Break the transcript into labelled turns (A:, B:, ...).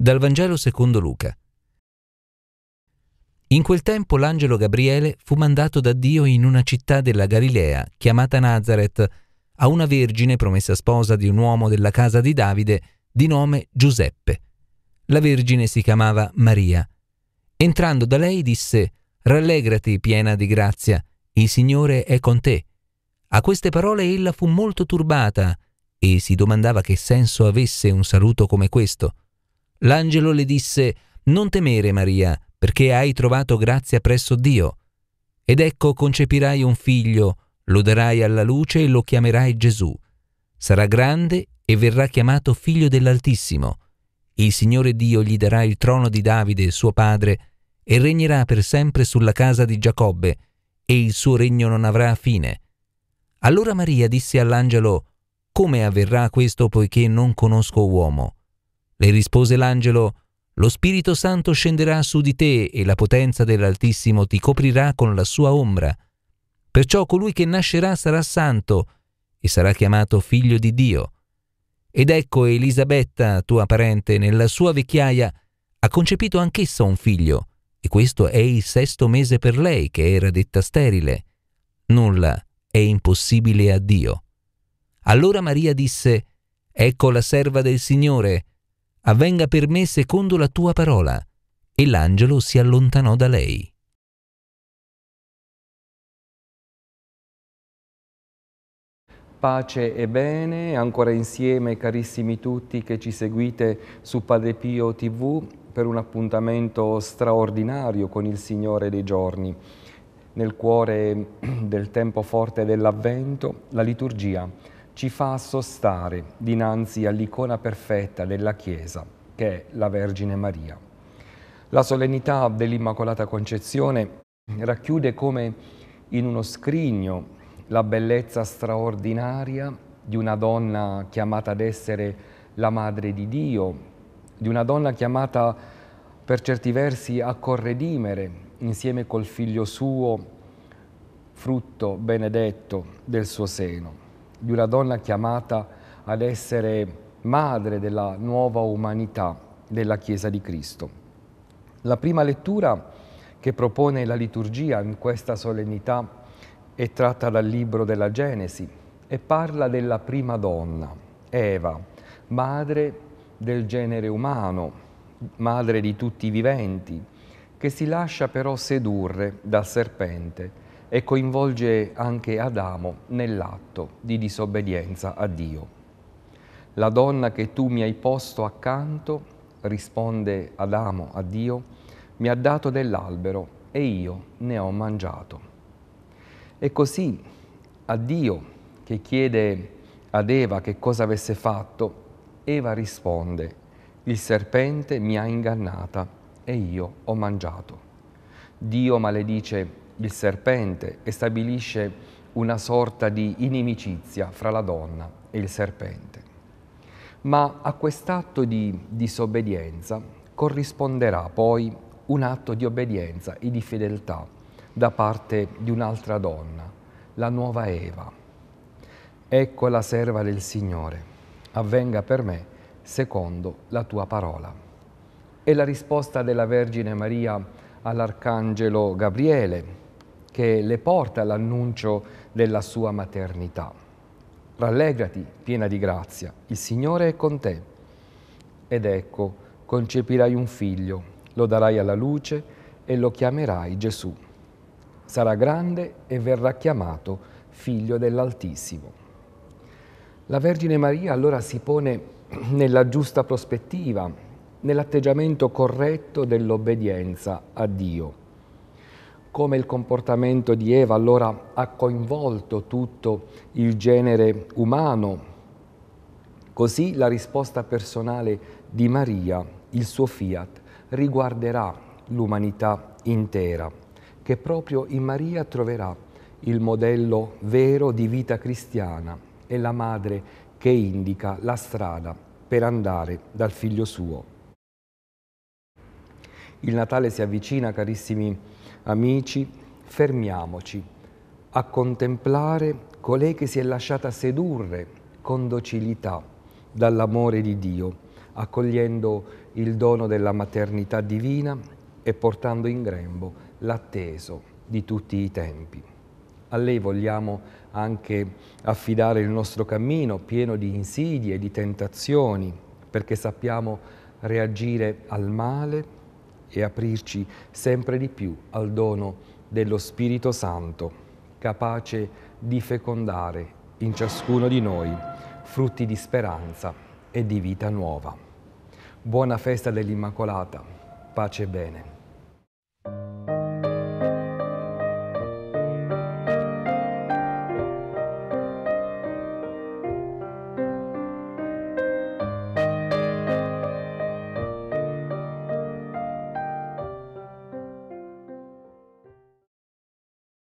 A: Dal Vangelo secondo Luca. In quel tempo l'angelo Gabriele fu mandato da Dio in una città della Galilea, chiamata Nazareth, a una vergine promessa sposa di un uomo della casa di Davide, di nome Giuseppe. La vergine si chiamava Maria. Entrando da lei disse, Rallegrati piena di grazia, il Signore è con te. A queste parole ella fu molto turbata e si domandava che senso avesse un saluto come questo. L'angelo le disse, Non temere Maria, perché hai trovato grazia presso Dio. Ed ecco concepirai un figlio, lo darai alla luce e lo chiamerai Gesù. Sarà grande e verrà chiamato figlio dell'Altissimo. Il Signore Dio gli darà il trono di Davide, suo padre, e regnerà per sempre sulla casa di Giacobbe, e il suo regno non avrà fine. Allora Maria disse all'angelo, Come avverrà questo poiché non conosco uomo? Le rispose l'angelo, Lo Spirito Santo scenderà su di te e la potenza dell'Altissimo ti coprirà con la sua ombra. Perciò colui che nascerà sarà santo e sarà chiamato figlio di Dio. Ed ecco Elisabetta, tua parente, nella sua vecchiaia, ha concepito anch'essa un figlio, e questo è il sesto mese per lei, che era detta sterile. Nulla è impossibile a Dio. Allora Maria disse, Ecco la serva del Signore, avvenga per me secondo la tua parola. E l'angelo si allontanò da lei.
B: Pace e bene, ancora insieme carissimi tutti che ci seguite su Padre Pio TV per un appuntamento straordinario con il Signore dei giorni. Nel cuore del tempo forte dell'Avvento, la liturgia ci fa assostare dinanzi all'icona perfetta della Chiesa, che è la Vergine Maria. La solennità dell'Immacolata Concezione racchiude come in uno scrigno la bellezza straordinaria di una donna chiamata ad essere la Madre di Dio, di una donna chiamata per certi versi a corredimere insieme col figlio suo, frutto benedetto del suo seno di una donna chiamata ad essere madre della nuova umanità della Chiesa di Cristo. La prima lettura che propone la liturgia in questa solennità è tratta dal libro della Genesi e parla della prima donna, Eva, madre del genere umano, madre di tutti i viventi, che si lascia però sedurre dal serpente e coinvolge anche Adamo nell'atto di disobbedienza a Dio. La donna che tu mi hai posto accanto, risponde Adamo a Dio, mi ha dato dell'albero e io ne ho mangiato. E così a Dio che chiede ad Eva che cosa avesse fatto, Eva risponde, il serpente mi ha ingannata e io ho mangiato. Dio maledice il serpente e stabilisce una sorta di inimicizia fra la donna e il serpente. Ma a quest'atto di disobbedienza corrisponderà poi un atto di obbedienza e di fedeltà da parte di un'altra donna, la nuova Eva. Ecco la serva del Signore, avvenga per me secondo la tua parola. E la risposta della Vergine Maria all'Arcangelo Gabriele, che le porta l'annuncio della sua maternità. Rallegrati, piena di grazia, il Signore è con te. Ed ecco, concepirai un figlio, lo darai alla luce e lo chiamerai Gesù. Sarà grande e verrà chiamato Figlio dell'Altissimo. La Vergine Maria allora si pone nella giusta prospettiva, nell'atteggiamento corretto dell'obbedienza a Dio come il comportamento di Eva allora ha coinvolto tutto il genere umano. Così la risposta personale di Maria, il suo fiat, riguarderà l'umanità intera, che proprio in Maria troverà il modello vero di vita cristiana e la madre che indica la strada per andare dal figlio suo. Il Natale si avvicina, carissimi Amici, fermiamoci a contemplare colei che si è lasciata sedurre con docilità dall'amore di Dio, accogliendo il dono della maternità divina e portando in grembo l'atteso di tutti i tempi. A lei vogliamo anche affidare il nostro cammino pieno di insidie, e di tentazioni, perché sappiamo reagire al male e aprirci sempre di più al dono dello Spirito Santo, capace di fecondare in ciascuno di noi frutti di speranza e di vita nuova. Buona festa dell'Immacolata, pace e bene.